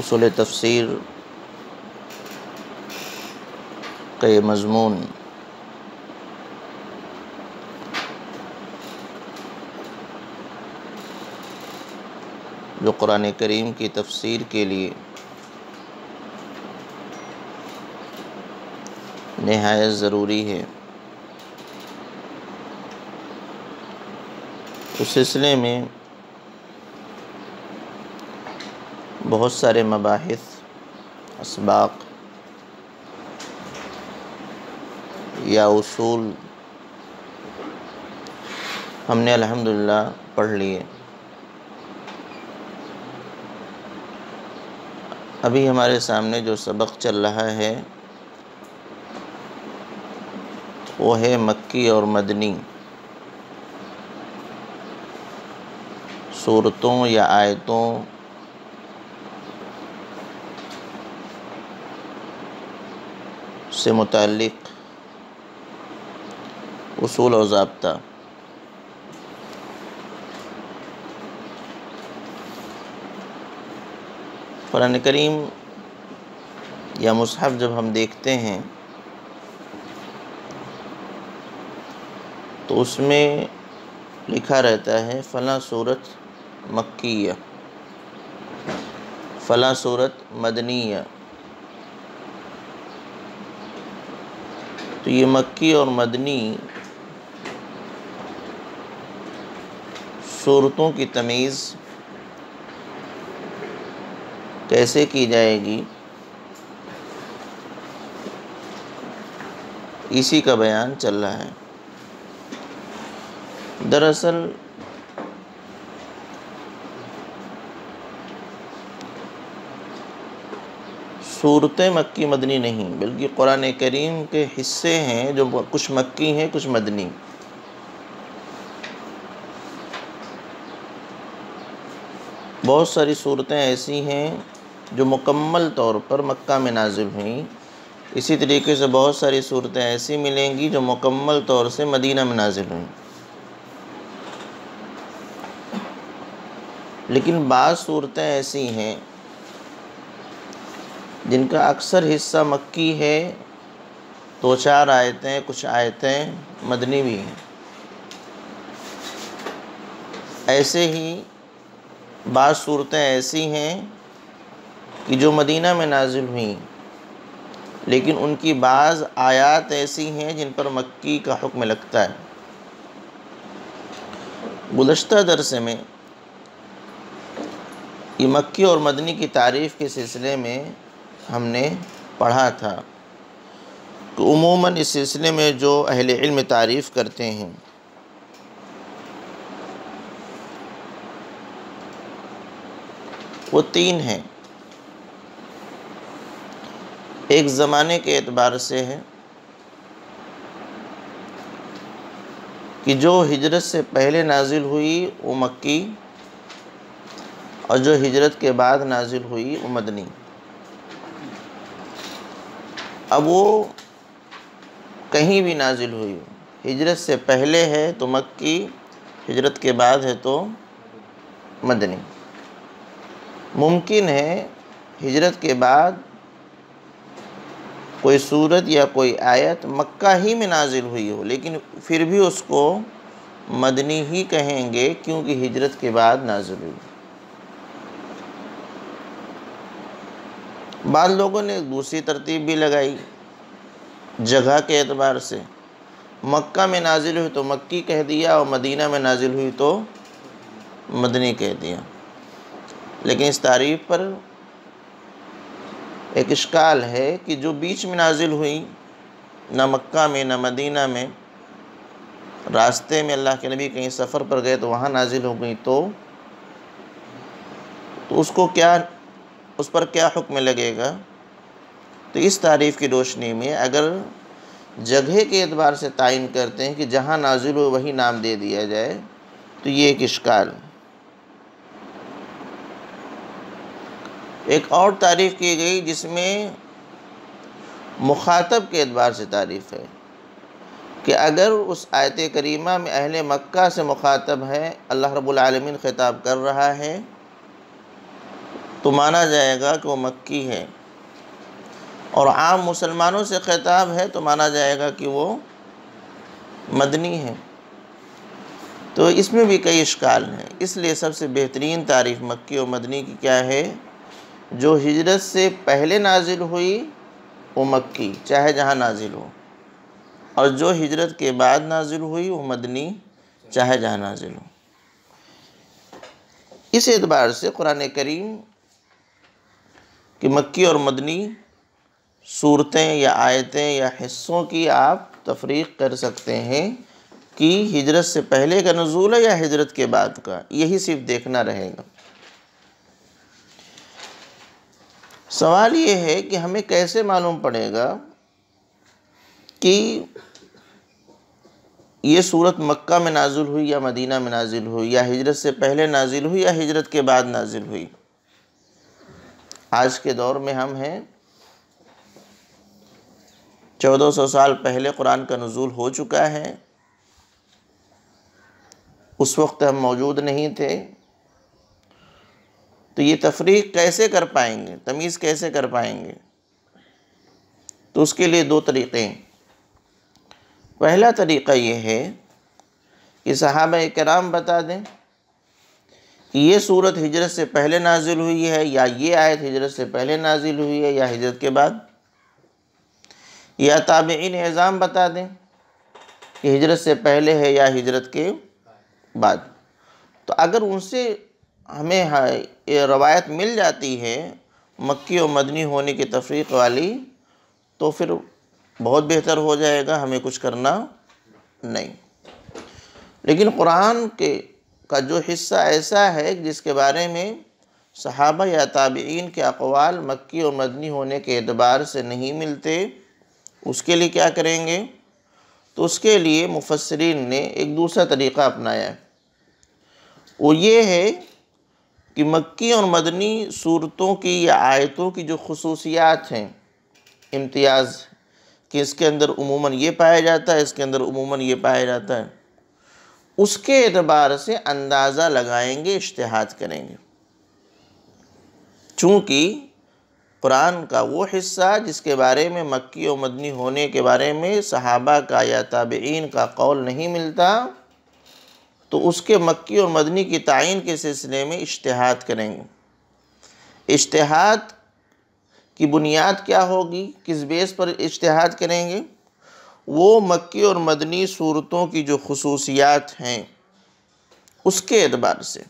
उसूल तफसर के मजमून जो कुरान करीम की तफसीर के लिए नहायत ज़रूरी है उस सिलसिले में बहुत सारे मबाहिस इसबाक या उसूल हमने अल्हम्दुलिल्लाह पढ़ लिए अभी हमारे सामने जो सबक चल रहा है वो है मक्की और मदनी सूरतों या आयतों से मुतक़ असूल और ज़बता कुरान करीम या मुसहफ़ जब हम देखते हैं तो उसमें लिखा रहता है फ़ला सूरत मक्की फ़ला सूरत मदनिया तो ये मक्की और मदनी सूरतों की तमीज़ कैसे की जाएगी इसी का बयान चल रहा है दरअसल सूरतें मक्की मदनी नहीं बल्कि कुरान करीम के हिस्से हैं जो कुछ मक्की हैं कुछ मदनी बहुत सारी सूरतें ऐसी हैं जो मुकम्मल तौर पर मक्का में नाजिल हुई इसी तरीके से बहुत सारी सूरतें ऐसी मिलेंगी जो मुकम्मल तौर से मदीना में नाजिल हुई लेकिन बाज़ सूरतें ऐसी हैं जिनका अक्सर हिस्सा मक्की है दो चार आयतें कुछ आयतें मदनी भी हैं ऐसे ही बाद सूरतें ऐसी हैं कि जो मदीना में नाजिल हुई लेकिन उनकी बाज़ आयात ऐसी हैं जिन पर मक्की का हुक्म लगता है गुलशत दरसे में ये मक्की और मदनी की तारीफ़ के सिलसिले में हमने पढ़ा था उमूमन इस सिलसिले में जो अहल इल्म तारीफ़ करते हैं वो तीन हैं एक ज़माने के एतबार से है कि जो हिजरत से पहले नाजिल हुई वो मक्की और जो हिजरत के बाद नाजिल हुई वो मदनी अब वो कहीं भी नाजिल हुई हो हिजरत से पहले है तो मक्की हिजरत के बाद है तो मदनी मुमकिन है हिजरत के बाद कोई सूरत या कोई आयत मक्का ही में नाजिल हुई हो लेकिन फिर भी उसको मदनी ही कहेंगे क्योंकि हिजरत के बाद नाजिल हुई बाद लोगों ने दूसरी तरतीब भी लगाई जगह के एतबार से मक्का में नाजिल हुई तो मक्की कह दिया और मदीना में नाजिल हुई तो मदनी कह दिया लेकिन इस तारीफ पर एक इश्काल है कि जो बीच में नाजिल हुई ना मक्का में ना मदीना में रास्ते में अल्लाह के नबी कहीं सफ़र पर गए तो वहाँ नाजिल हो गई तो, तो उसको क्या उस पर क्या हुक्म लगेगा तो इस तारीफ़ की रोशनी में अगर जगह के एतबार से तयन करते हैं कि जहाँ नाजिल हो वही नाम दे दिया जाए तो ये एक इश्काल एक और तारीफ़ की गई जिसमें मुखातब के एतबार से तारीफ़ है कि अगर उस आयत करीमा में अहले मक्का से मुखातब है अल्लाह रब्बुल ख़िताब कर रहा है तो माना जाएगा कि वो मक्की है और आम मुसलमानों से खिताब है तो माना जाएगा कि वो मदनी है तो इसमें भी कई इश्काल हैं इसलिए सबसे बेहतरीन तारीफ़ मक्की और मदनी की क्या है जो हिजरत से पहले नाजिल हुई वो मक्की चाहे जहाँ नाजिल हो और जो हिजरत के बाद नाजिल हुई वो मदनी चाहे जहाँ नाजिल हो इस एतबार से कुरान करीम कि मक्की और मदनी सूरतें या आयतें या हिस्सों की आप तफरीक कर सकते हैं कि हिजरत से पहले का नज़ूल है या हिजरत के बाद का यही सिर्फ देखना रहेगा सवाल ये है कि हमें कैसे मालूम पड़ेगा कि ये सूरत मक्का में नाजिल हुई या मदीना में नाजिल हुई या हिजरत से पहले नाजिल हुई या हिजरत के बाद नाजिल हुई आज के दौर में हम हैं 1400 साल पहले कुरान का नज़ुल हो चुका है उस वक्त हम मौजूद नहीं थे तो ये तफरी कैसे कर पाएंगे तमीज़ कैसे कर पाएंगे तो उसके लिए दो तरीक़े हैं पहला तरीक़ा ये है कि साहब कराम बता दें कि ये सूरत हिजरत से पहले नाजिल हुई है या ये आयत हिजरत से पहले नाजिल हुई है या हिजरत के बाद या इन एज़ाम बता दें कि हिजरत से पहले है या हिजरत के बाद तो अगर उनसे हमें हाँ ये रवायत मिल जाती है मक्की और मदनी होने की तफरीक वाली तो फिर बहुत बेहतर हो जाएगा हमें कुछ करना नहीं लेकिन कुरान के का जो हिस्सा ऐसा है जिसके बारे में सहाबा या ताबीन के अकवाल मक्की और मदनी होने के अतबार से नहीं मिलते उसके लिए क्या करेंगे तो उसके लिए मुफसरीन ने एक दूसरा तरीक़ा अपनाया वो ये है कि मक्की और मदनी सूरतों की या आयतों की जो खसूसियात हैं इम्तियाज़ कि इसके अंदर उमूमन ये पाया जाता है इसके अंदर उमूमन ये पाया जाता है उसके एतबार से अंदाज़ा लगाएंगे इश्तहाद करेंगे चूँकि कुरान का वो हिस्सा जिसके बारे में मक्की और मदनी होने के बारे में सहाबा का या ताबेन का कौल नहीं मिलता तो उसके मक्की और मदनी की तयन के सिलसिले में इश्तहाद करेंगे इश्तहाद की बुनियाद क्या होगी किस बेस पर इश्तहाद करेंगे वो मक्की और मदनी सूरतों की जो खसूसियात हैं उसके एतबार से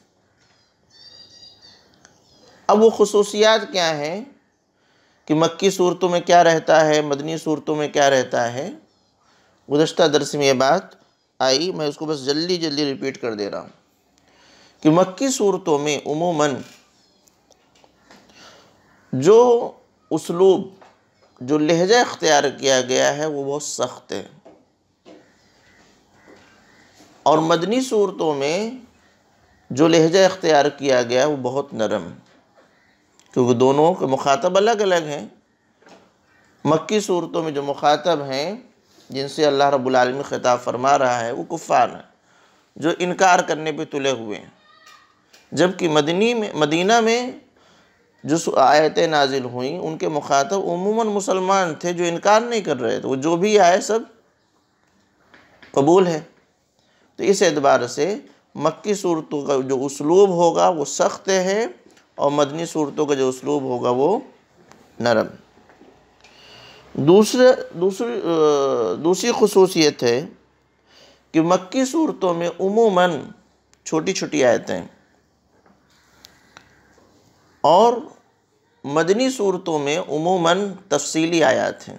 अब वो खसूसियात क्या हैं कि मक्की सूरतों में क्या रहता है मदनी सूरतों में क्या रहता है गुज्त दरस में ये बात आई मैं उसको बस जल्दी जल्दी रिपीट कर दे रहा हूँ कि मक्की सूरतों में उमूमन जो उसलूब जो लहजा इख्तियार किया गया है वो बहुत सख्त है और मदनी सूरतों में जो लहजा इख्तियार किया गया है वो बहुत नरम क्योंकि दोनों के मुखातब अलग अलग हैं मक्की सूरतों में जो मुखातब हैं जिनसे अल्लाह रब्बुल रबालमी ख़िताब फरमा रहा है वो कुफ़ार हैं जो इनकार करने पे तुले हुए हैं जबकि मदनी में मदीना में जो आयतें नाजिल हुई उनके मुखातब उमूमा मुसलमान थे जो इनकार नहीं कर रहे थे वो जो भी आए सब कबूल है तो इस एतबार से मक्की सूरतों का जो उसलूब होगा वो सख्त है और मदनी सूरतों का जो उसलूब होगा वो नरम दूसरे दूसरी दूसरी खसूसियत है कि मक्की सूरतों में उमूमन छोटी छोटी आयतें और मदनी सूरतों में उमूमन तफसीली आयात हैं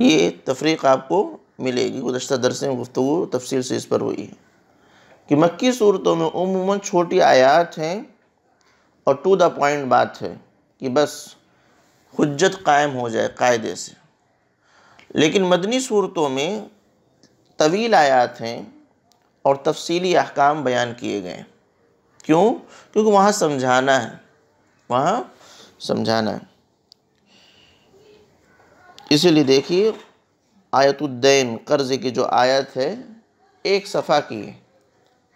ये तफरीक आपको मिलेगी गुजशत दरस में गुफ्तु तफसील से इस पर हुई है कि मक्की सूरतों में उमूमन छोटी आयात हैं और टू द पॉइंट बात है कि बस हजत कायम हो जाए कायदे से लेकिन मदनी सूरतों में तवील आयात हैं और तफसली अहकाम बयान किए गए हैं क्यों क्योंकि वहाँ समझाना है वहाँ समझाना है इसीलिए देखिए आयतुद्दैन कर्ज़ की जो आयत है एक सफ़ा की है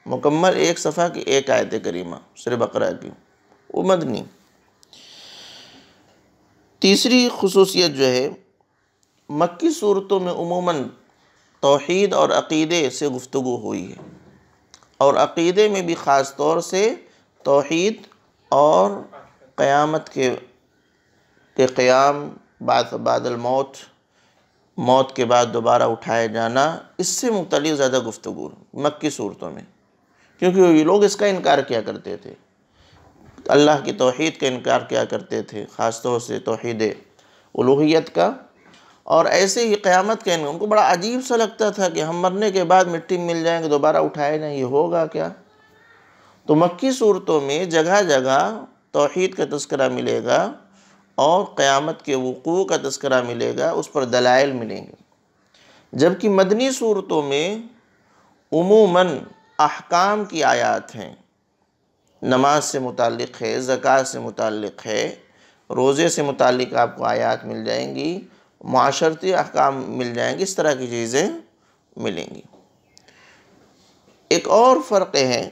मुकम्मल एक सफ़ा की एक आयत करीमा सर बकरा की वो मदनी तीसरी खसूसियत जो है मक्की सूरतों में उमूमा तोहद और अक़ीदे से गुफ्तु हुई है और अक़ीदे में भी ख़ास तौर से तोहद और क़यामत के के क़याम बाद बादल मौत मौत के बाद दोबारा उठाए जाना इससे मुतल ज़्यादा गुफ्तु मक्की सूरतों में क्योंकि ये लोग इसका इनकार किया करते थे अल्लाह की तोहद का इनकार किया करते थे ख़ास तौर से तोहद उलूहियत का और ऐसे ही क़्यामत के उनको बड़ा अजीब सा लगता था कि हम मरने के बाद मिट्टी मिल जाएंगे दोबारा उठाए नहीं ये होगा क्या तो मक्की सूरतों में जगह जगह तोहद का तस्करा मिलेगा और क़्यामत के वक़ू का तस्करा मिलेगा उस पर दलाइल मिलेंगे जबकि मदनी सूरतों में उमूमन अहकाम की आयात हैं नमाज से मुतक़ है ज़क़़त से मुतल है रोज़े से मुतल आपको आयात मिल जाएंगी माशरती अहकाम मिल जाएंगे इस तरह की चीज़ें मिलेंगी एक और फ़र्क है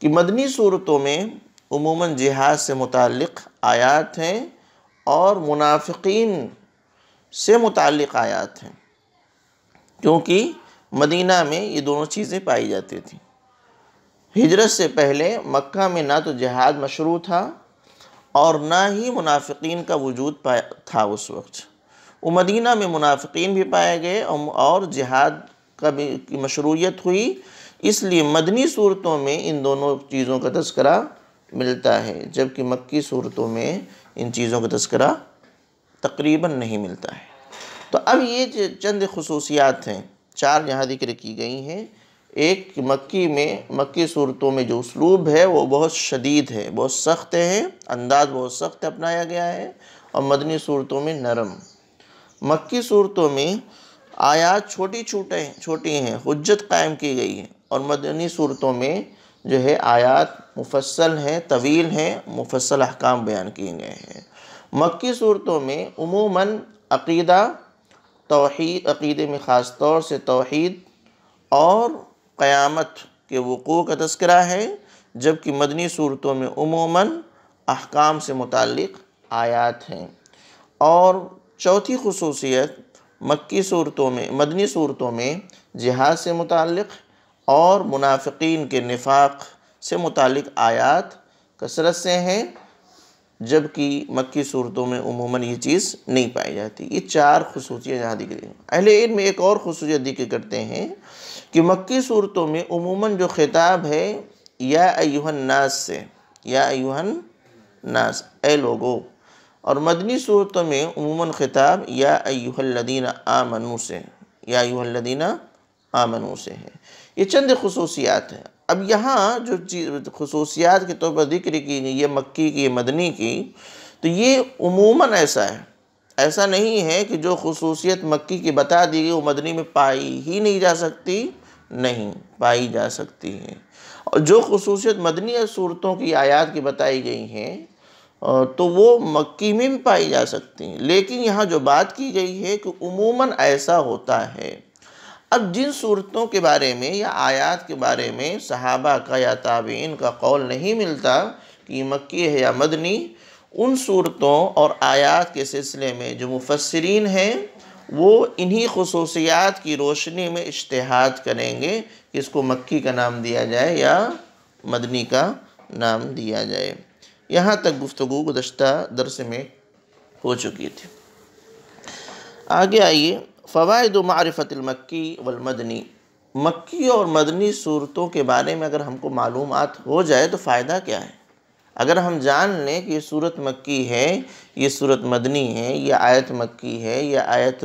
कि मदनी सूरतों में उमूमन जिहाद से मुतक़ आयात हैं और मुनाफिकीन से मुतल आयात हैं क्योंकि मदीना में ये दोनों चीज़ें पाई जाती थी हिजरत से पहले मक्का में ना तो जिहाद मशरू था और ना ही मुनाफिकीन का वजूद पाया था उस वक्त वो मदीना में मुनाफिकीन भी पाए गए और जिहाद का भी मशरूयत हुई इसलिए मदनी सूरतों में इन दोनों चीज़ों का तस्करा मिलता है जबकि मक्की सूरतों में इन चीज़ों का तस्करा तकरीबन नहीं मिलता है तो अब ये चंद खसूसियात हैं चार यहाँ जिक्र की गई हैं एक मक्की में मक्की सूरतों में जो उसलूब है वो बहुत शदीद है बहुत सख्त है अंदाज़ बहुत सख्त अपनाया गया है और मदनी सूरतों में नरम मक्की सूरतों में आयात छोटी छोटे छोटी हैं हजत कायम की गई है और मदनी सूरतों में जो है आयात मुफसल हैं तवील हैं मुफसल अहकाम बयान किए गए हैं मक्की सूरतों में उमूमन अकीदा तोहद अकीदे में ख़ास तौर से तोहद और क़यामत के वक़ू का तस्करा है जबकि मदनी सूरतों में उमूमा अहकाम से मुतक़ आयात हैं और चौथी खसूसियत मक्की सूरतों में मदनी सूरतों में जिहाद से मुतक़ और मुनाफिकीन के नफाक से मुतल आयात कसरत से हैं जबकि मक्की सूरतों में उमूमा ये चीज़ नहीं पाई जाती ये चार खसूसियाँ यहाँ दिख रही हैं अहले इन में एक और खसूसियत जिक्र करते हैं कि मक्की सूरतों में उमूमन जो ख़िताब है या अयुहन नास से या अयुहन नास ए लोगों और मदनी सूरतों में उमूा ख़िताब या अयुहल्लदीन आमनू से या अयुहल्लदीन आमनू से है ये चंद खसूसियात हैं अब यहाँ जो चीज़ खसूसियात के तौर पर जिक्र की ये मक्की की ये मदनी की तो ये उमूमा ऐसा है ऐसा नहीं है कि जो खसूसियत मक्की की बता दी गई वो मदनी में पाई ही नहीं जा सकती नहीं पाई जा सकती है और जो खसूसियत मदनी सूरतों की आयात की बताई गई हैं तो वो मक्की में भी पाई जा सकती हैं लेकिन यहाँ जो बात की गई है कि उमूमन ऐसा होता है अब जिन सूरतों के बारे में या आयात के बारे में सहाबा का या ताबीन का कौल नहीं मिलता कि मक्की है या मदनी उन सूरतों और आयात के सिलसिले में जो मुफसरीन हैं वो इन्हीं खसूसियात की रोशनी में इश्तहाद करेंगे कि इसको मक्की का नाम दिया जाए या मदनी का नाम दिया जाए यहाँ तक गुफ्तु गुजशत दरस में हो चुकी थी आगे आइए फ़वाद मारफ़तमक्की वलमदनी मक्की और मदनी सूरतों के बारे में अगर हमको मालूम हो जाए तो फ़ायदा क्या है अगर हम जान लें कि ये सूरत मक्की है ये सूरत मदनी है ये आयत मक्की है ये आयत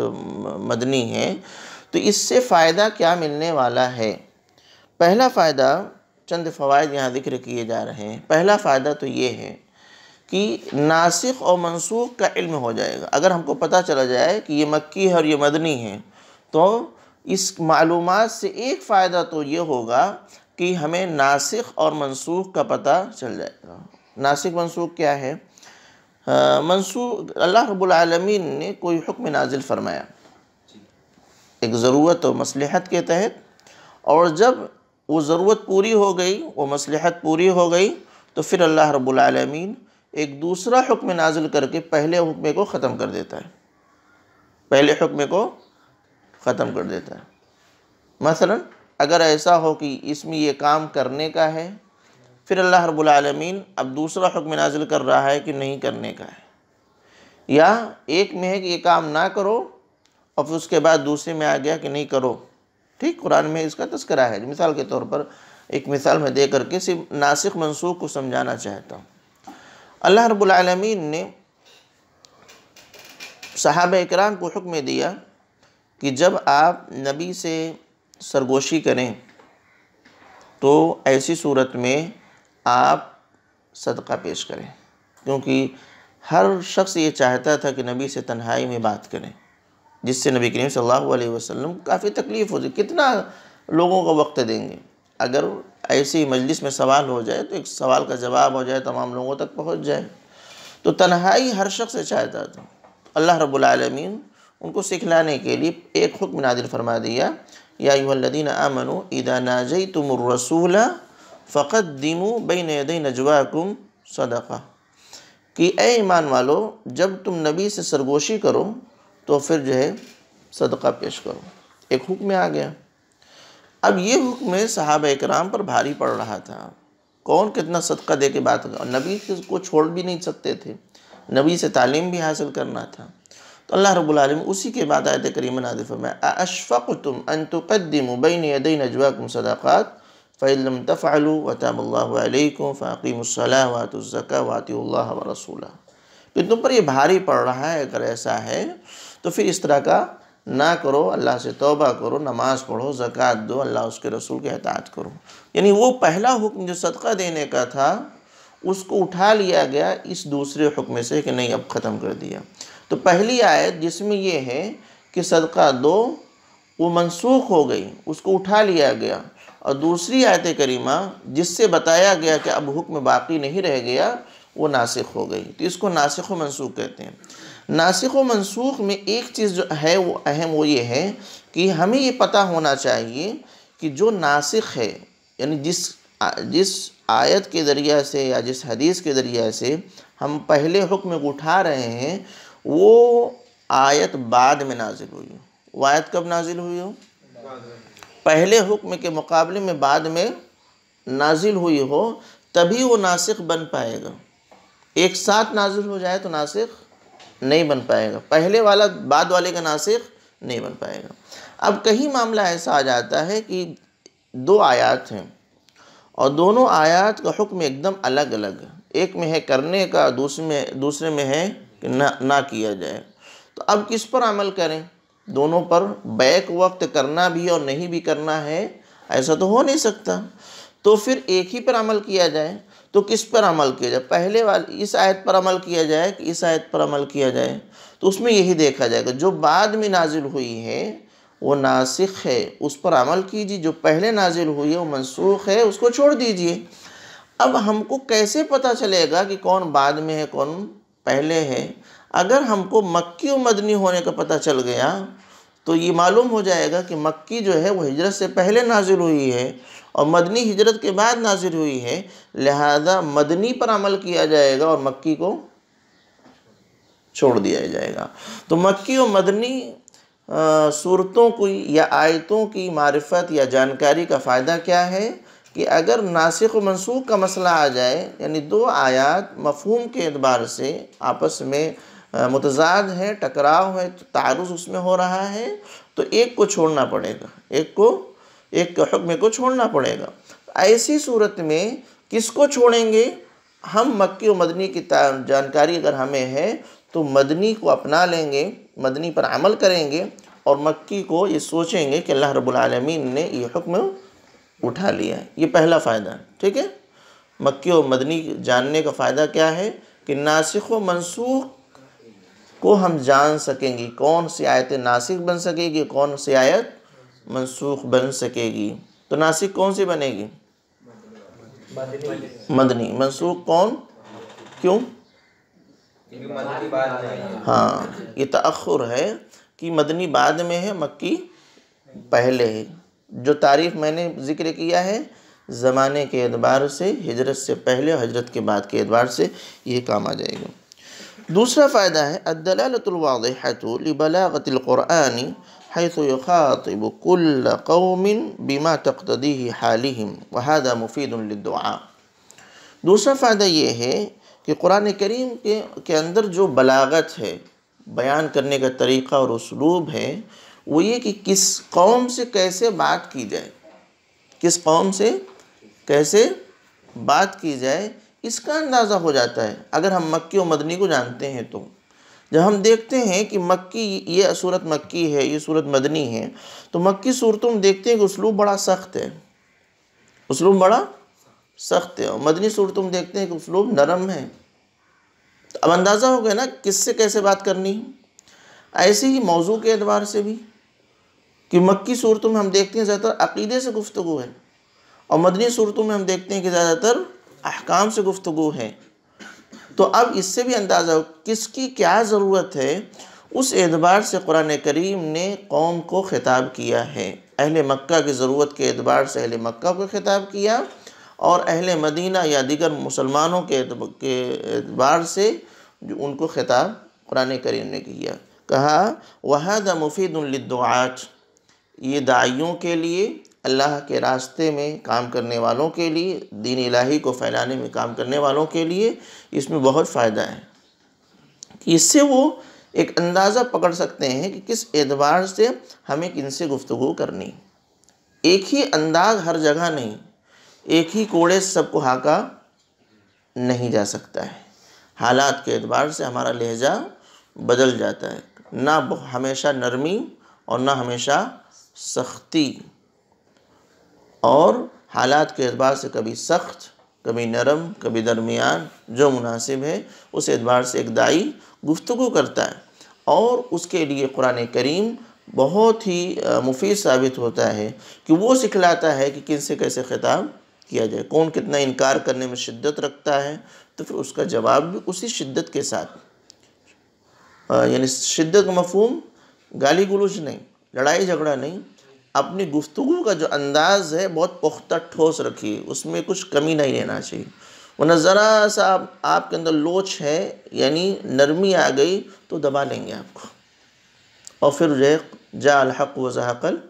मदनी है तो इससे फ़ायदा क्या मिलने वाला है पहला फ़ायदा चंद फ़वाद यहाँ जिक्र किए जा रहे हैं पहला फ़ायदा तो ये है कि नासिक और मनसूख का इल्म हो जाएगा अगर हमको पता चला जाए कि ये मक्की है और ये मदनी है तो इस मालूम से एक फ़ायदा तो ये होगा कि हमें नासिक और मनसूख का पता चल जाएगा नासिक मनसूख क्या है मनसूख अल्लाह रबालमीन ने कोई हुक्म नाजिल फरमाया एक ज़रूरत और मसलहत के तहत और जब वो ज़रूरत पूरी हो गई वो मसलहत पूरी हो गई तो फिर अल्लाह रब्लमीन एक दूसरा हुक्म नाजिल करके पहले हुक्म को ख़त्म कर देता है पहले हुक्म को ख़त्म कर देता है मसलन अगर ऐसा हो कि इसमें ये काम करने का है फिर अल्लाह रब्लमीन अब दूसरा हुक्म नाजिल कर रहा है कि नहीं करने का है या एक में है कि ये काम ना करो और फिर उसके बाद दूसरे में आ गया कि नहीं करो ठीक कुरान में इसका तस्करा है मिसाल के तौर पर एक मिसाल में दे करके सिर्फ नासिक मनसूख को समझाना चाहता हूँ अल्लाह रबालमीन ने साहब इकराम को हुक्म दिया कि जब आप नबी से सरगोशी करें तो ऐसी सूरत में आप सदका पेश करें क्योंकि हर शख्स ये चाहता था कि नबी से तन्हाई में बात करें जिससे नबी करीम सल्लल्लाहु अलैहि वसल्लम काफ़ी तकलीफ़ होती कितना लोगों का वक्त देंगे अगर ऐसी मजलिस में सवाल हो जाए तो एक सवाल का जवाब हो जाए तमाम लोगों तक पहुँच जाए तो तन्हाई हर शख्स चाहता था अल्लाह रबालमीन उनको सिखलाने के लिए एक हुक्म नादिल फरमा दिया यादीन आमनो ईदा नाजई तुम रसूल फ़क़त दिनु बई नद नजवाकुम सदक़ा कि ए ईमान वालों जब तुम नबी से सरगोशी करो तो फिर जो है सदका पेश करो एक हुक्म आ गया अब ये हुक्म साहब कराम पर भारी पड़ रहा था कौन कितना सदका दे के बात कर नबी को छोड़ भी नहीं सकते थे नबी से तालीम भी हासिल करना था तो अल्लाह रबालम उसी के बाद आयत करीम नादिफ में अशफ़क तुम अनतुक़दम बैन यदई नजवाकुम सदाक़ात फ़ैलम तफ़ालू वतमल्लाकुम फ़ाकीमसला रसूल कि तो तुम पर यह भारी पड़ रहा है अगर ऐसा है तो फिर इस तरह का ना करो अल्लाह से तोबा करो नमाज़ पढ़ो ज़क़़त दो अल्लाह उसके रसूल के हतात करो यानी वो पहला हुक्म जो सदका देने का था उसको उठा लिया गया इस दूसरे हुक्म से कि नहीं अब ख़त्म कर दिया तो पहली आयत जिसमें यह है कि सदका दो वो मनसूख हो गई उसको उठा लिया गया और दूसरी आयत करीमा जिससे बताया गया कि अब हुक्म बाकी नहीं रह गया वो नासिक हो गई तो इसको नासिक व मनसूख कहते हैं नासिक व मनसूख में एक चीज़ जो है वो अहम वो ये है कि हमें ये पता होना चाहिए कि जो नासिक है यानी जिस जिस आयत के जरिया से या जिस हदीस के ज़रिया से हम पहले हुक्म उठा रहे हैं वो आयत बाद में नाजिल हुई हो वो आयत कब नाजिल हुई हो पहले हुक्म के मुकाबले में बाद में नाजिल हुई हो तभी वो नासिक बन पाएगा एक साथ नाजिल हो जाए तो नासिक नहीं बन पाएगा पहले वाला बाद वाले का नासिक नहीं बन पाएगा अब कहीं मामला ऐसा आ जाता है कि दो आयात हैं और दोनों आयात का हुक्म एकदम अलग अलग है एक में है करने का दूसरे में दूसरे में है कि ना ना किया जाए तो अब किस पर अमल करें दोनों पर बैक वक्त करना भी और नहीं भी करना है ऐसा तो हो नहीं सकता तो फिर एक ही पर अमल किया जाए तो किस पर अमल किया जाए पहले वाले इस आयत पर अमल किया जाए कि इस आयत पर अमल किया जाए तो उसमें यही देखा जाएगा जो बाद में नाजिल हुई है वो नासिक है उस पर अमल कीजिए जो पहले नाजिल हुई है वो मनसूख है उसको छोड़ दीजिए अब हमको कैसे पता चलेगा कि कौन बाद में है कौन पहले है अगर हमको मक्की और मदनी होने का पता चल गया तो ये मालूम हो जाएगा कि मक्की जो है वो हिजरत से पहले नाजिल हुई है और मदनी हिजरत के बाद नाजिल हुई है लिहाजा मदनी पर अमल किया जाएगा और मक्की को छोड़ दिया जाएगा तो मक्की और मदनी सूरतों की या आयतों की मारफत या जानकारी का फ़ायदा क्या है कि अगर नासिक मनसूख का मसला आ जाए यानी दो आयात मफहम के अतबार से आपस में मतजाद है टकराव है तो तारुस उसमें हो रहा है तो एक को छोड़ना पड़ेगा एक को एक हुक्म को छोड़ना पड़ेगा ऐसी सूरत में किसको छोड़ेंगे हम मक्की और मदनी की जानकारी अगर हमें है तो मदनी को अपना लेंगे मदनी पर अमल करेंगे और मक्की को ये सोचेंगे कि अल्लाह रबालमीन ने ये हुक्म उठा लिया है ये पहला फ़ायदा ठीक है मक्की और मदनी जानने का फ़ायदा क्या है कि नासिक व मनसूख को हम जान सकेंगे कौन सी आयत नासिक बन सकेगी कौन सी आयत मनसूख बन सकेगी तो नासिक कौन सी बनेगी मदनी मनसूख कौन क्यों हाँ ये तखर है कि मदनी बाद में है मक्की पहले है जो तारीफ़ मैंने ज़िक्र किया है ज़माने के एतबार से हजरत से पहले और हजरत के बाद के एतबार से ये काम आ जाएगा दूसरा फ़ायदा है अदलातवादतुलबलातुलक़ुरानी حيث يخاطب كل قوم بما تقتضيه حالهم وهذا مفيد للدعاء दूसरा फ़ायदा ये है कि कुरान करीम के के अंदर जो बलागत है बयान करने का तरीक़ा और उसलूब है वो ये कि किस कौम से कैसे बात की जाए किस कौम से कैसे बात की जाए इसका अंदाज़ा हो जाता है अगर हम मक्की और मदनी को जानते हैं तो जब हम देखते हैं कि मक्की ये सूरत मक्की है ये सूरत मदनी है तो मक्की सूरतों में देखते हैं कि उसलूब बड़ा सख्त है उसलूब बड़ा सख्त है और मदनी सूरतों में देखते हैं कि उसलूब नरम है तो अब अंदाज़ा हो गया ना किससे कैसे बात करनी है ऐसे ही मौजू के एतबार से भी कि मक्की सूरतों में हम देखते हैं ज़्यादातर अकीदे से गुफ्तु है और मदनी सूरतों में हम देखते हैं कि ज़्यादातर अहकाम से गुफ्तु है तो अब इससे भी अंदाज़ा हो किसकी क्या ज़रूरत है उस एतबार से कुरान करीम ने कौम को ख़िताब किया है अहल मक्का की ज़रूरत के एतबार से अहल मक्का को ख़िताब किया और अहल मदीना या दिगर मुसलमानों के एतबार से जो उनको ख़िताब कुरान करीम ने किया कहा वहद मुफीदुल्दुआत ये दाइयों के लिए अल्लाह के रास्ते में काम करने वालों के लिए दीन इलाही को फैलाने में काम करने वालों के लिए इसमें बहुत फ़ायदा है कि इससे वो एक अंदाज़ा पकड़ सकते हैं कि किस एतबार से हमें किन से गुफ्तु करनी एक ही अंदाज हर जगह नहीं एक ही कोड़े से सबको हाका नहीं जा सकता है हालात के एतबार से हमारा लहजा बदल जाता है ना हमेशा नरमी और ना हमेशा सख्ती और हालात के अतबार से कभी सख्त कभी नरम कभी दरमियान जो मुनासिब है उस एतबार से एक दाई गुफ्तु करता है और उसके लिए कुरान करीम बहुत ही मुफीद साबित होता है कि वो सिखलाता है कि किन से कैसे ख़िताब किया जाए कौन कितना इनकार करने में शिद्दत रखता है तो फिर उसका जवाब भी उसी शिद्दत के साथ यानी शिद्दत मफहम गाली गलूज नहीं लड़ाई झगड़ा नहीं अपनी गुफ्तु का जो अंदाज़ है बहुत पुख्ता ठोस रखिए उसमें कुछ कमी नहीं रहना चाहिए वरना ज़रा सा आप, आपके अंदर लोच है यानी नरमी आ गई तो दबा लेंगे आपको और फिर जो है जा अलहक व जहाकल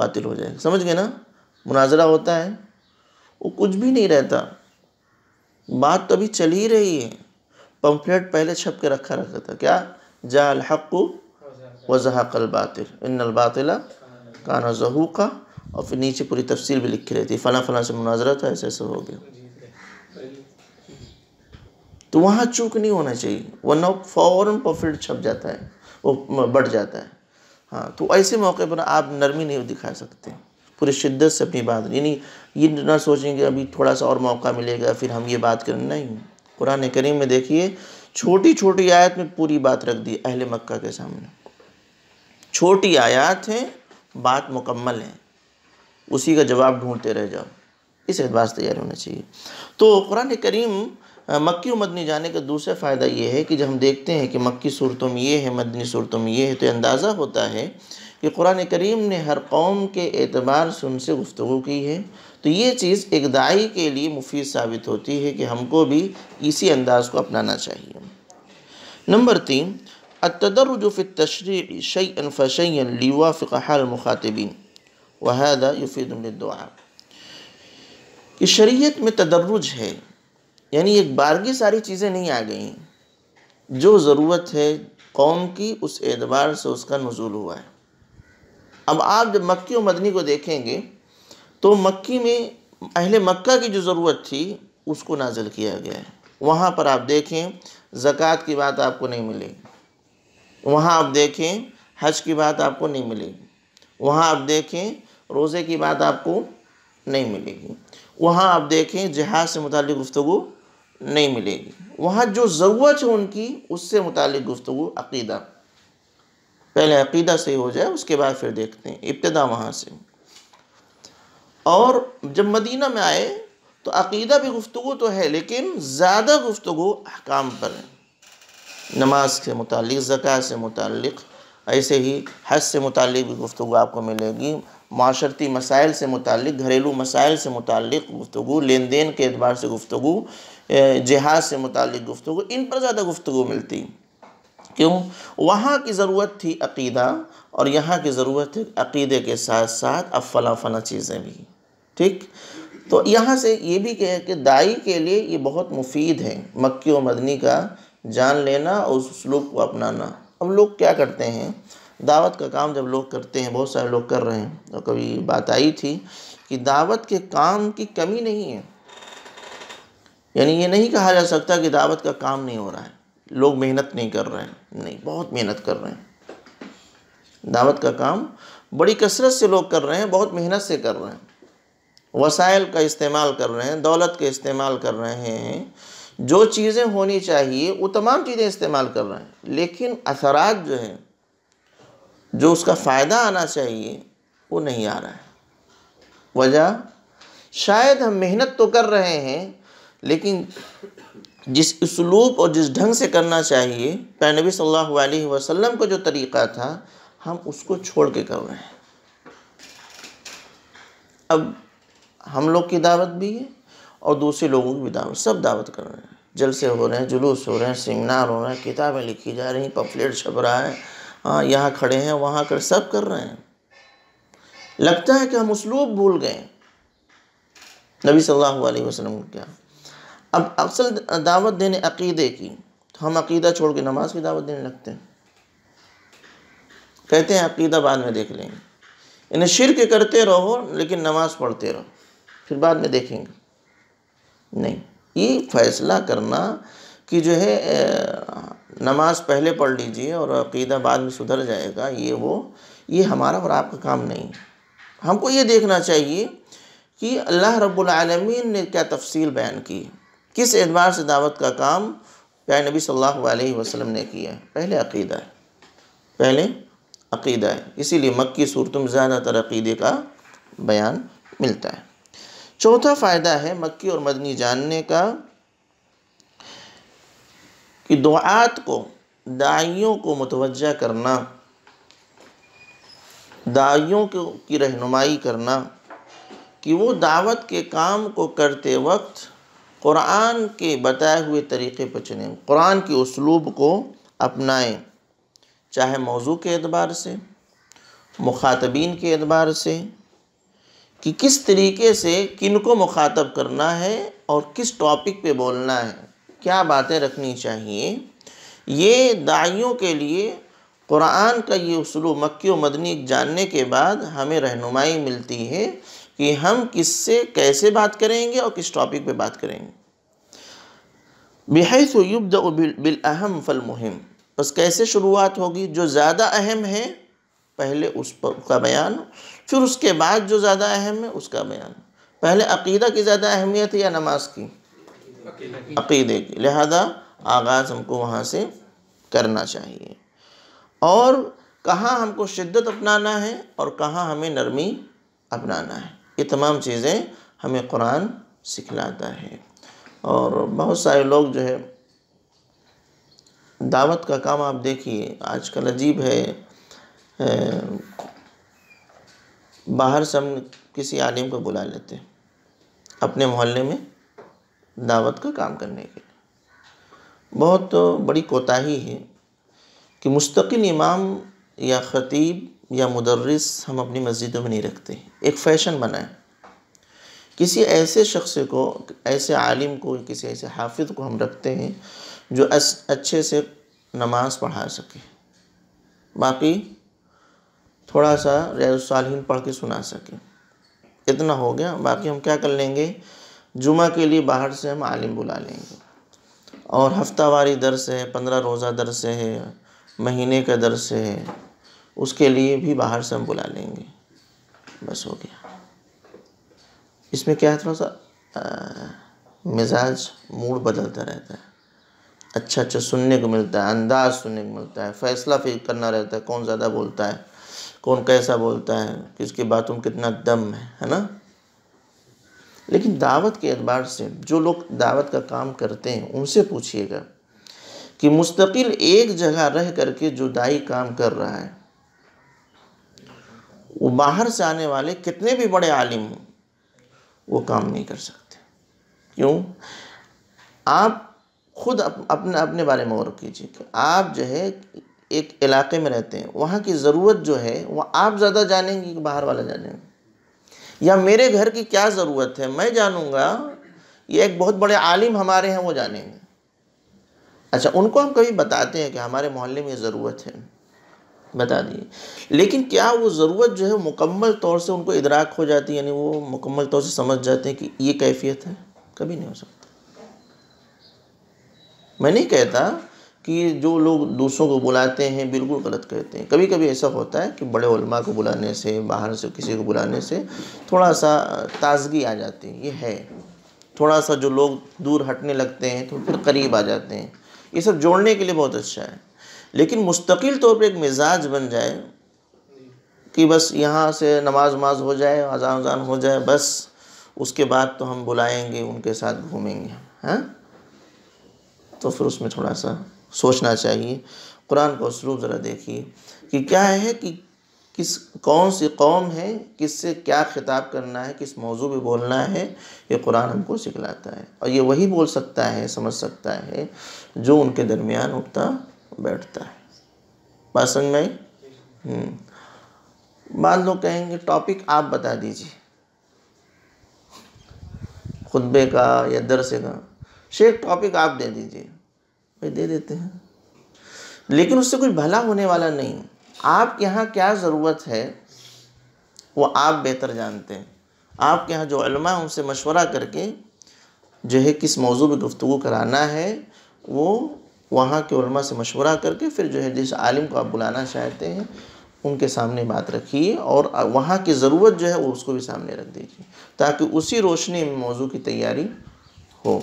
बातिल हो जाएगा समझ गए ना मुनाजरा होता है वो कुछ भी नहीं रहता बात तो अभी चल ही रही है पम्फलेट पहले छप के रखा रखा था क्या जाल हक व जहाकल बातिल इन बातिला काना जहू का और फिर नीचे पूरी तफसील भी लिखी रहती है फला फ़ला से मुनाजरा था ऐसे ऐसा हो गया तो वहाँ चूक नहीं होना चाहिए वरना फ़ौर प्रॉफिट छप जाता है वो बढ़ जाता है हाँ तो ऐसे मौके पर आप नरमी नहीं दिखा सकते पूरी शिद्दत से अपनी बात यानी ये ना सोचेंगे अभी थोड़ा सा और मौका मिलेगा फिर हम ये बात करें नहीं कुरान करीम में देखिए छोटी छोटी आयत में पूरी बात रख दी अहले मक्का के सामने छोटी आयत है बात मुकम्मल है उसी का जवाब ढूंढते रह जाओ इस एतबार से तैयार होना चाहिए तो कुरान करीम मक्की और मदनी जाने का दूसरा फ़ायदा ये है कि जब हम देखते हैं कि मक्की सूरतों में ये है मदनी सूरतों में ये है तो अंदाज़ा होता है कि कुरान करीम ने हर कौम के एतबार से उनसे गुफ्तु की है तो ये चीज़ एक दाई के लिए मुफीद साबित होती है कि हमको भी इसी अंदाज़ को अपनाना चाहिए नंबर तीन التدرج في التشريع شيئا فشيئا ليوافق حال المخاطبين वहदा युफीद दुआ कि शरीयत में तदर्रुज है यानी एक बार की सारी चीज़ें नहीं आ गई जो ज़रूरत है कौम की उस एतबार से उसका नजूल हुआ है अब आप जब मक्की और मदनी को देखेंगे तो मक्की में अहल मक्का की जो ज़रूरत थी उसको नाजल किया गया है वहाँ पर आप देखें ज़क़़त की बात आपको नहीं मिलेगी वहाँ आप देखें हज की बात आपको नहीं मिलेगी वहाँ आप देखें रोज़े की बात आपको नहीं मिलेगी वहाँ आप देखें जहाज से मुतल गुफ्तु नहीं मिलेगी वहाँ जो ज़रूरत है उनकी उससे मुतल गुफ्तु अकीदा पहले अकीदा सही हो जाए उसके बाद फिर देखते हैं इब्तदा वहाँ से और जब मदीना में आए तो अकीदा भी गुफ्तु तो है लेकिन ज़्यादा गुफ्तु अहकाम पर है नमाज से मुतल ज़क़़त से मुतल ऐसे ही हज से मुतल भी गुफ्तु आपको मिलेगी माशरती मसाइल से मुतल घरेलू मसाइल से मुतल गुफ्तु लेन देन के अतबार से गुफ्तु जहाज से मुतल गुफ्तु इन पर ज़्यादा गुफ्तु मिलती क्यों वहाँ की ज़रूरत थी अकीदा और यहाँ की ज़रूरत थी अकीदे के साथ साथ अफला फला चीज़ें भी ठीक तो यहाँ से ये भी कहें कि दाई के लिए ये बहुत मुफीद है मक्की व मदनी का जान लेना और उस स्लूक को अपनाना अब लोग क्या करते हैं दावत का काम जब लोग करते हैं बहुत सारे लोग कर रहे हैं और कभी बात आई थी कि दावत के काम की कमी नहीं है यानी ये नहीं कहा जा सकता कि दावत का काम नहीं हो रहा है लोग मेहनत नहीं कर रहे हैं नहीं बहुत मेहनत कर रहे हैं दावत का काम बड़ी कसरत से लोग कर रहे हैं बहुत मेहनत से कर रहे हैं वसाइल का इस्तेमाल कर रहे हैं दौलत का इस्तेमाल कर रहे हैं जो चीज़ें होनी चाहिए वो तमाम चीज़ें इस्तेमाल कर रहे हैं लेकिन असरात जो हैं जो उसका फ़ायदा आना चाहिए वो नहीं आ रहा है वजह शायद हम मेहनत तो कर रहे हैं लेकिन जिस इसलूब और जिस ढंग से करना चाहिए पैनबी सल्लल्लाहु अलैहि वसल्लम का जो तरीक़ा था हम उसको छोड़ के कर रहे हैं अब हम लोग की दावत भी है और दूसरे लोगों की भी दावत सब दावत कर रहे हैं जलसे हो रहे हैं जुलूस हो रहे हैं सेमिनार हो रहे हैं किताबें लिखी जा रही हैं छप रहा है हाँ यहाँ खड़े हैं वहाँ कर सब कर रहे हैं लगता है कि हम उसलूब भूल गए नबी सल्लल्लाहु अलैहि वसल्लम क्या अब अक्सर दावत देने अकीदे की तो हम अकीदा छोड़ के नमाज की दावत देने लगते हैं कहते हैं अकीदा बाद में देख लेंगे इन्हें शिरक करते रहो लेकिन नमाज़ पढ़ते रहो फिर बाद में देखेंगे नहीं ये फैसला करना कि जो है नमाज पहले पढ़ लीजिए और अकीदा बाद में सुधर जाएगा ये वो ये हमारा और आपका काम नहीं हमको ये देखना चाहिए कि अल्लाह रब्बुल आलमीन ने क्या तफसील बयान की किस एतबार से दावत का काम प्यारे नबी सल्लल्लाहु अलैहि वसल्लम ने किया पहले अकीदा है पहले अकीदा है इसीलिए मक्की सूरतों में ज़्यादातर अकीदे का बयान मिलता है चौथा फ़ायदा है मक्की और मदनी जानने का कि दुआत को दाइयों को मुतवजह करना दाइयों की रहनुमाई करना कि वो दावत के काम को करते वक्त क़ुरान के बताए हुए तरीक़े पर चलें कुरान के उसलूब को अपनाएं चाहे मौजू के अतबार से मुखातबीन के अतबार से कि किस तरीके से किन को मुखातब करना है और किस टॉपिक पे बोलना है क्या बातें रखनी चाहिए ये दाइयों के लिए कुरान का ये उसलू मक्की मदनी जानने के बाद हमें रहनुमाई मिलती है कि हम किससे कैसे बात करेंगे और किस टॉपिक पे बात करेंगे बेहस युब्द बिल अहम फल मुहिम बस कैसे शुरुआत होगी जो ज़्यादा अहम है पहले उस पर उसका बयान फिर उसके बाद जो ज़्यादा अहम है उसका बयान पहले अकीदा की ज़्यादा अहमियत है या नमाज की अकीदे की लिहाजा आगाज़ हमको वहाँ से करना चाहिए और कहाँ हमको शिद्दत अपनाना है और कहाँ हमें नरमी अपनाना है ये तमाम चीज़ें हमें कुरान सिखलाता है और बहुत सारे लोग जो है दावत का काम आप देखिए आजकल अजीब है बाहर से हम किसी आलिम को बुला लेते हैं अपने मोहल्ले में दावत का काम करने के लिए बहुत बड़ी कोताही है कि मुस्तकिल इमाम या ख़तीब या मदरस हम अपनी मस्जिदों में नहीं रखते एक फ़ैशन बना है किसी ऐसे शख्स को ऐसे आलिम को किसी ऐसे हाफिज़ को हम रखते हैं जो अच्छे से नमाज़ पढ़ा सके बाकी थोड़ा सा रयालसालहीन पढ़ के सुना सके इतना हो गया बाकी हम क्या कर लेंगे जुमा के लिए बाहर से हम आलिम बुला लेंगे और हफ्तावारी से है पंद्रह रोज़ा दर से है महीने का दर से है उसके लिए भी बाहर से हम बुला लेंगे बस हो गया इसमें क्या है थोड़ा सा आ, मिजाज मूड बदलता रहता है अच्छा अच्छा सुनने को मिलता है अंदाज़ सुनने को मिलता है फ़ैसला फिर करना रहता है कौन ज़्यादा बोलता है कौन कैसा बोलता है किसकी बातों में कितना दम है है ना लेकिन दावत के अतबार से जो लोग दावत का काम करते हैं उनसे पूछिएगा कि मुस्तकिल एक जगह रह करके जो दाई काम कर रहा है वो बाहर से आने वाले कितने भी बड़े आलिम हों वो काम नहीं कर सकते क्यों आप खुद अप, अपने अपने बारे में गौर कीजिए कि आप जो है एक इलाके में रहते हैं वहाँ की ज़रूरत जो है वह आप ज़्यादा जानेंगे कि बाहर वाला जानेंगे या मेरे घर की क्या ज़रूरत है मैं जानूँगा ये एक बहुत बड़े आलिम हमारे हैं वो जानेंगे अच्छा उनको हम कभी बताते हैं कि हमारे मोहल्ले में ज़रूरत है बता दिए लेकिन क्या वो ज़रूरत जो है मुकम्मल तौर से उनको इदराक हो जाती है यानी वो मुकम्मल तौर से समझ जाते हैं कि ये कैफियत है कभी नहीं हो सकता मैं नहीं कहता कि जो लोग दूसरों को बुलाते हैं बिल्कुल गलत कहते हैं कभी कभी ऐसा होता है कि बड़े उलमा को बुलाने से बाहर से किसी को बुलाने से थोड़ा सा ताजगी आ जाती है ये है थोड़ा सा जो लोग दूर हटने लगते हैं तो फिर करीब आ जाते हैं ये सब जोड़ने के लिए बहुत अच्छा है लेकिन मुस्तकिल तौर पर एक मिजाज बन जाए कि बस यहाँ से नमाज वमाज हो जाए अजान उजान हो जाए बस उसके बाद तो हम बुलाएंगे उनके साथ घूमेंगे हैं हाँ? तो फिर उसमें थोड़ा सा सोचना चाहिए कुरान का उसलूब ज़रा देखिए कि क्या है कि किस कौन सी कौम है किससे क्या खिताब करना है किस मौजू पे बोलना है ये कुरान हमको सिखलाता है और ये वही बोल सकता है समझ सकता है जो उनके दरमियान उठता बैठता है बात समझ में हम्म। बाद लोग कहेंगे टॉपिक आप बता दीजिए खुतबे का या दरसे का शेख टॉपिक आप दे दीजिए भाई दे देते हैं लेकिन उससे कुछ भला होने वाला नहीं आपके यहाँ क्या ज़रूरत है वो आप बेहतर जानते हैं आपके यहाँ जो है उनसे मशवरा करके जो है किस मौजू पर गुफ्तु कराना है वो वहाँ के से मशवरा करके फिर जो है जिस आलिम को आप बुलाना चाहते हैं उनके सामने बात रखिए और वहाँ की ज़रूरत जो है वो उसको भी सामने रख दीजिए ताकि उसी रोशनी में मौजू की तैयारी हो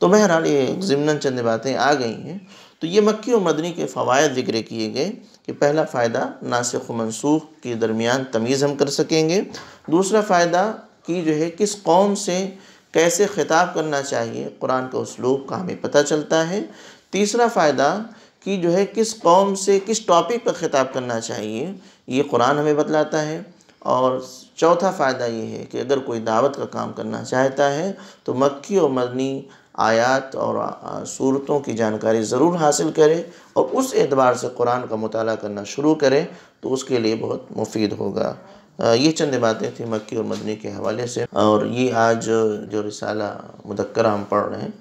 तो बहरहाल ये ज़मन चंद बातें आ गई हैं तो ये मक्की और मदनी के फ़वाद जिक्र किए गए कि पहला फ़ायदा नासिक मनसूख के दरमियान तमीज़ हम कर सकेंगे दूसरा फ़ायदा कि जो है किस कौम से कैसे ख़िताब करना चाहिए कुरान का उसलूब का हमें पता चलता है तीसरा फ़ायदा कि जो है किस कौम से किस टॉपिक पर ख़िताब करना चाहिए ये कुरान हमें बतलाता है और चौथा फ़ायदा ये है कि अगर कोई दावत का काम करना चाहता है तो मक्की और मदनी आयात और सूरतों की जानकारी ज़रूर हासिल करें और उस एतबार से कुरान का मताल करना शुरू करें तो उसके लिए बहुत मुफीद होगा ये चंद बातें थी मक्की और मदनी के हवाले से और ये आज जो रिसाला मुदक्र हम पढ़ रहे हैं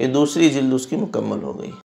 ये दूसरी जिल्द उसकी मुकम्मल हो गई